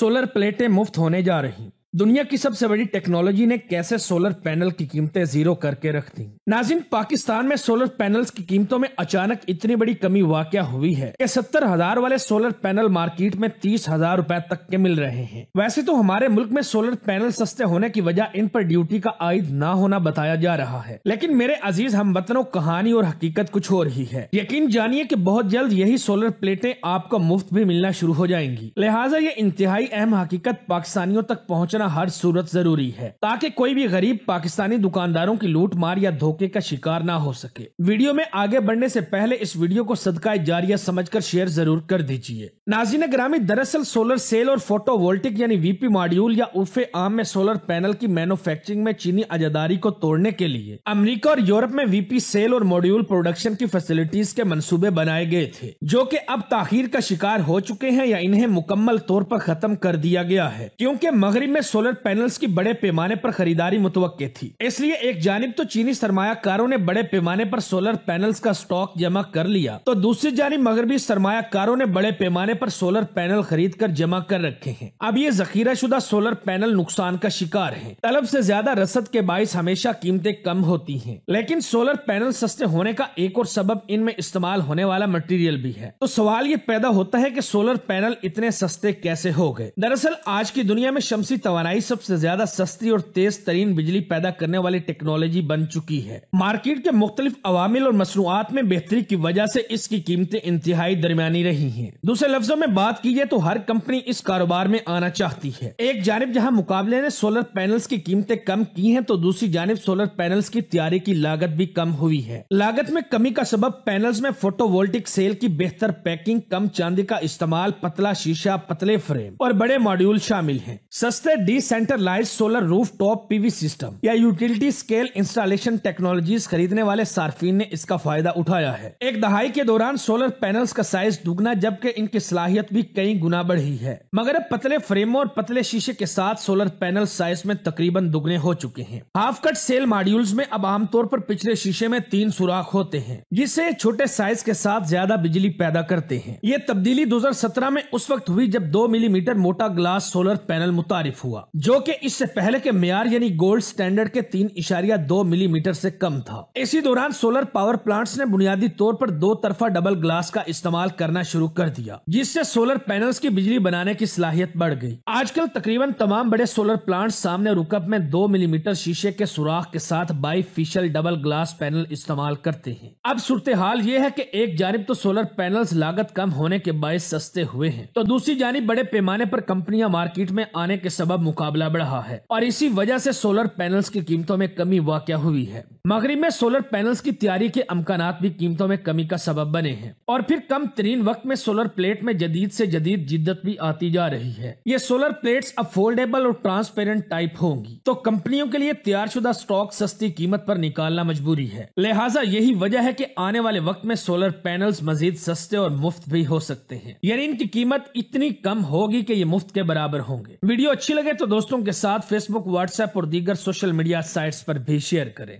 solar प्लेटें मुफ्त होने जा रही दुनिया की सबसे बड़ी टेक्नोलॉजी ने कैसे सोलर पैनल की कीमतें जीरो करके रख दी नाजिन पाकिस्तान में सोलर पैनल्स की कीमतों में अचानक इतनी बड़ी कमी वाक़ हुई है कि सत्तर हजार वाले सोलर पैनल मार्केट में तीस हजार रूपए तक के मिल रहे हैं वैसे तो हमारे मुल्क में सोलर पैनल सस्ते होने की वजह इन पर ड्यूटी का आयद न होना बताया जा रहा है लेकिन मेरे अजीज हम वतनों कहानी और हकीकत कुछ हो रही है यकीन जानिए की बहुत जल्द यही सोलर प्लेटें आपको मुफ्त भी मिलना शुरू हो जाएंगी लिहाजा ये इंतहाई अहम हकीकत पाकिस्तानियों तक पहुँचना पहुंचना हर सूरत जरूरी है ताकि कोई भी गरीब पाकिस्तानी दुकानदारों की लूट मार या धोखे का शिकार ना हो सके वीडियो में आगे बढ़ने से पहले इस वीडियो को सदका जारिया समझकर शेयर जरूर कर दीजिए नाजीन ग्रामी दरअसल सोलर सेल और फोटो वोल्टिक यानी वीपी मॉड्यूल या उफे आम में सोलर पैनल की मैनुफेक्चरिंग में चीनी अजादारी को तोड़ने के लिए अमरीका और यूरोप में वीपी सेल और मॉड्यूल प्रोडक्शन की फैसिलिटीज के मनसूबे बनाए गए थे जो की अब ताखिर का शिकार हो चुके हैं या इन्हें मुकम्मल तौर पर खत्म कर दिया गया है क्योंकि मगरब में सोलर पैनल्स की बड़े पैमाने पर खरीदारी मुतव थी इसलिए एक जानब तो चीनी सरमाकारों ने बड़े पैमाने पर सोलर पैनल्स का स्टॉक जमा कर लिया तो दूसरी जानब मगरबी सरमाकारों ने बड़े पैमाने पर सोलर पैनल खरीद कर जमा कर रखे हैं अब ये जखीरा शुदा सोलर पैनल नुकसान का शिकार है तलब ऐसी ज्यादा रसद के बायस हमेशा कीमतें कम होती है लेकिन सोलर पैनल सस्ते होने का एक और सबब इनमें इस्तेमाल होने वाला मटेरियल भी है तो सवाल ये पैदा होता है की सोलर पैनल इतने सस्ते कैसे हो गए दरअसल आज की दुनिया में शमसी तवा تواناई सबसे ज्यादा सस्ती और तेज तरीन बिजली पैदा करने वाली टेक्नोलॉजी बन चुकी है मार्केट के मुख्तलिफ अवामिल और मसनूआत में बेहतरी की वजह से इसकी कीमतें इंतहाई दरमियानी रही है दूसरे लफ्जों में बात की जाए तो हर कंपनी इस कारोबार में आना चाहती है एक जानब जहाँ मुकाबले ने सोलर पैनल्स की कीमतें कम की है तो दूसरी जानब सोलर पैनल्स की तैयारी की लागत भी कम हुई है लागत में कमी का सबब पैनल्स में फोटोवोल्टिक सेल की बेहतर पैकिंग कम चांदी का इस्तेमाल पतला शीशा पतले फ्रेम और बड़े मॉड्यूल शामिल है सस्ते decentralize solar roof top PV system या यूटिलिटी स्केल इंस्टॉलेशन टेक्नोलॉजीज खरीदने वाले सार्फिन ने इसका फायदा उठाया है एक दहाई के दौरान सोलर पैनल्स का साइज दुगना जबकि इनकी सलाहियत भी कई गुना बढ़ी है मगर अब पतले फ्रेमों और पतले शीशे के साथ सोलर पैनल साइज में तकरीबन दुगने हो चुके हैं हाफ कट सेल मॉड्यूल्स में अब आमतौर पर पिछले शीशे में तीन सुराख होते हैं जिससे छोटे साइज के साथ ज्यादा बिजली पैदा करते हैं ये तब्दीली दो में उस वक्त हुई जब दो मिलीमीटर मोटा ग्लास सोलर पैनल मुतारिफ हुआ हुआ जो कि इससे पहले के मैार यानी गोल्ड स्टैंडर्ड के तीन इशारिया दो मिलीमीटर से कम था इसी दौरान सोलर पावर प्लांट्स ने बुनियादी तौर पर दो तरफा डबल ग्लास का इस्तेमाल करना शुरू कर दिया जिससे सोलर पैनल्स की बिजली बनाने की सलाहियत बढ़ गई आजकल तकरीबन तमाम बड़े सोलर प्लांट सामने रुकअप में दो मिलीमीटर शीशे के सुराख के साथ फिशल डबल ग्लास पैनल इस्तेमाल करते हैं अब सूरत हाल ये है की एक जानब तो सोलर पैनल लागत कम होने के बायस सस्ते हुए हैं तो दूसरी जानब बड़े पैमाने पर कंपनियां मार्केट में आने के सबब मुकाबला बढ़ा है और इसी वजह से सोलर पैनल्स की कीमतों में कमी वाक़ हुई है मगरब में सोलर पैनल्स की तैयारी के अमकान भी कीमतों में कमी का सबब बने हैं और फिर कम तरीन वक्त में सोलर प्लेट में जदीद से जदीद जिद्दत भी आती जा रही है ये सोलर प्लेट अब फोल्डेबल और ट्रांसपेरेंट टाइप होंगी तो कंपनियों के लिए तैयार स्टॉक सस्ती कीमत आरोप निकालना मजबूरी है लिहाजा यही वजह है की आने वाले वक्त में सोलर पैनल मजीद सस्ते और मुफ्त भी हो सकते हैं यानी इनकी कीमत इतनी कम होगी कि ये मुफ्त के बराबर होंगे वीडियो अच्छी लगे लगे तो दोस्तों के साथ फेसबुक व्हाट्सएप और दीगर सोशल मीडिया साइट्स पर भी शेयर करें